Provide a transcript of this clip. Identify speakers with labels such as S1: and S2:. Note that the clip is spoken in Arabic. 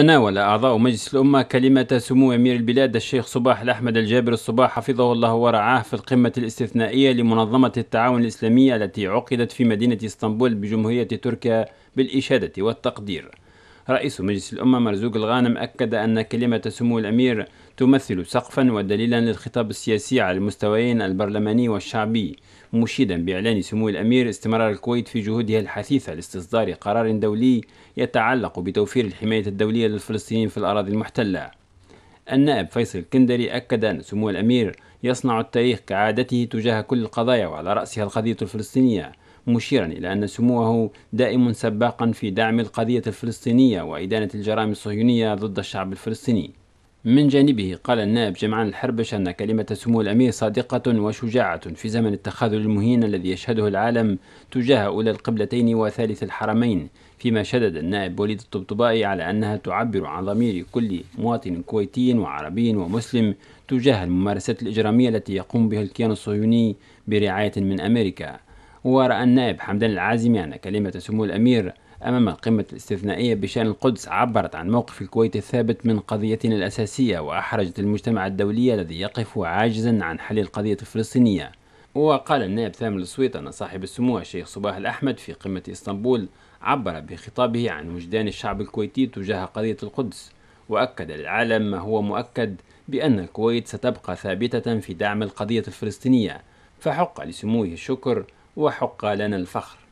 S1: تناول أعضاء مجلس الأمة كلمة سمو أمير البلاد الشيخ صباح الأحمد الجابر الصباح حفظه الله ورعاه في القمة الاستثنائية لمنظمة التعاون الإسلامية التي عقدت في مدينة اسطنبول بجمهورية تركيا بالإشادة والتقدير رئيس مجلس الأمة مرزوق الغانم أكد أن كلمة سمو الأمير تمثل سقفا ودليلا للخطاب السياسي على المستويين البرلماني والشعبي مشيدا بإعلان سمو الأمير استمرار الكويت في جهودها الحثيثة لاستصدار قرار دولي يتعلق بتوفير الحماية الدولية للفلسطينيين في الأراضي المحتلة النائب فيصل الكندري أكد أن سمو الأمير يصنع التاريخ كعادته تجاه كل القضايا وعلى رأسها القضية الفلسطينية مشيرا إلى أن سموه دائم سباقا في دعم القضية الفلسطينية وإدانة الجرائم الصهيونية ضد الشعب الفلسطيني من جانبه قال النائب جمعان الحربش أن كلمة سمو الأمير صادقة وشجاعة في زمن التخاذل المهين الذي يشهده العالم تجاه أولى القبلتين وثالث الحرمين فيما شدد النائب وليد الطبطبائي على أنها تعبر عن ضمير كل مواطن كويتي وعربي ومسلم تجاه الممارسات الإجرامية التي يقوم بها الكيان الصهيوني برعاية من أمريكا ورأى النائب حمدان العازمي أن كلمة سمو الأمير أمام القمة الاستثنائية بشأن القدس عبرت عن موقف الكويت الثابت من قضيتنا الأساسية وأحرجت المجتمع الدولي الذي يقف عاجزا عن حل القضية الفلسطينية وقال النائب ثامر السويط أن صاحب السمو الشيخ صباح الأحمد في قمة إسطنبول عبر بخطابه عن وجدان الشعب الكويتي تجاه قضية القدس وأكد للعالم ما هو مؤكد بأن الكويت ستبقى ثابتة في دعم القضية الفلسطينية فحق لسموه الشكر وحق لنا الفخر